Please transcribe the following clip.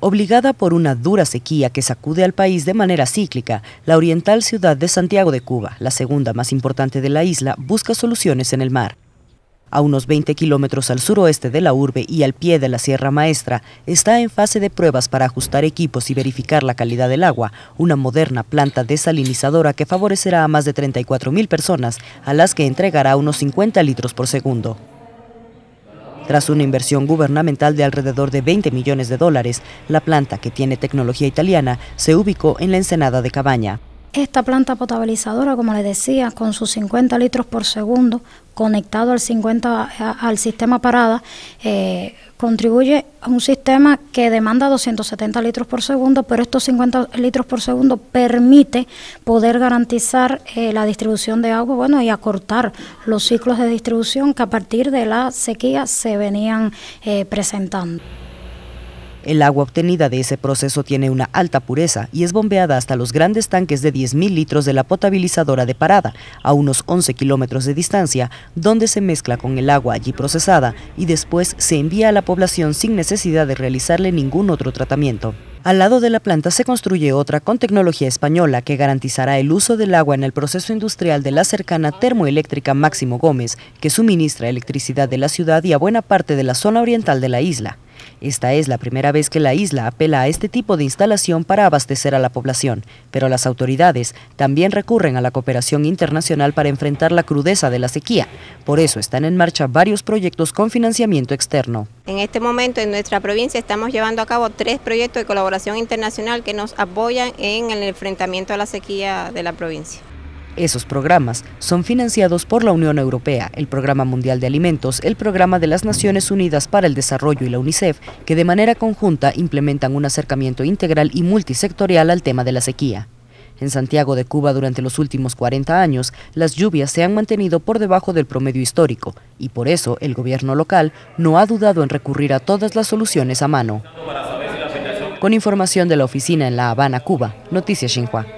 Obligada por una dura sequía que sacude al país de manera cíclica, la oriental ciudad de Santiago de Cuba, la segunda más importante de la isla, busca soluciones en el mar. A unos 20 kilómetros al suroeste de la urbe y al pie de la Sierra Maestra, está en fase de pruebas para ajustar equipos y verificar la calidad del agua, una moderna planta desalinizadora que favorecerá a más de 34.000 personas, a las que entregará unos 50 litros por segundo. Tras una inversión gubernamental de alrededor de 20 millones de dólares, la planta, que tiene tecnología italiana, se ubicó en la ensenada de Cabaña. Esta planta potabilizadora, como les decía, con sus 50 litros por segundo, conectado al 50 al sistema parada eh, contribuye a un sistema que demanda 270 litros por segundo, pero estos 50 litros por segundo permite poder garantizar eh, la distribución de agua, bueno, y acortar los ciclos de distribución que a partir de la sequía se venían eh, presentando. El agua obtenida de ese proceso tiene una alta pureza y es bombeada hasta los grandes tanques de 10.000 litros de la potabilizadora de Parada, a unos 11 kilómetros de distancia, donde se mezcla con el agua allí procesada y después se envía a la población sin necesidad de realizarle ningún otro tratamiento. Al lado de la planta se construye otra con tecnología española que garantizará el uso del agua en el proceso industrial de la cercana termoeléctrica Máximo Gómez, que suministra electricidad de la ciudad y a buena parte de la zona oriental de la isla. Esta es la primera vez que la isla apela a este tipo de instalación para abastecer a la población, pero las autoridades también recurren a la cooperación internacional para enfrentar la crudeza de la sequía. Por eso están en marcha varios proyectos con financiamiento externo. En este momento en nuestra provincia estamos llevando a cabo tres proyectos de colaboración internacional que nos apoyan en el enfrentamiento a la sequía de la provincia. Esos programas son financiados por la Unión Europea, el Programa Mundial de Alimentos, el Programa de las Naciones Unidas para el Desarrollo y la UNICEF, que de manera conjunta implementan un acercamiento integral y multisectorial al tema de la sequía. En Santiago de Cuba durante los últimos 40 años, las lluvias se han mantenido por debajo del promedio histórico y por eso el gobierno local no ha dudado en recurrir a todas las soluciones a mano. Con información de la oficina en La Habana, Cuba, Noticias Xinhua.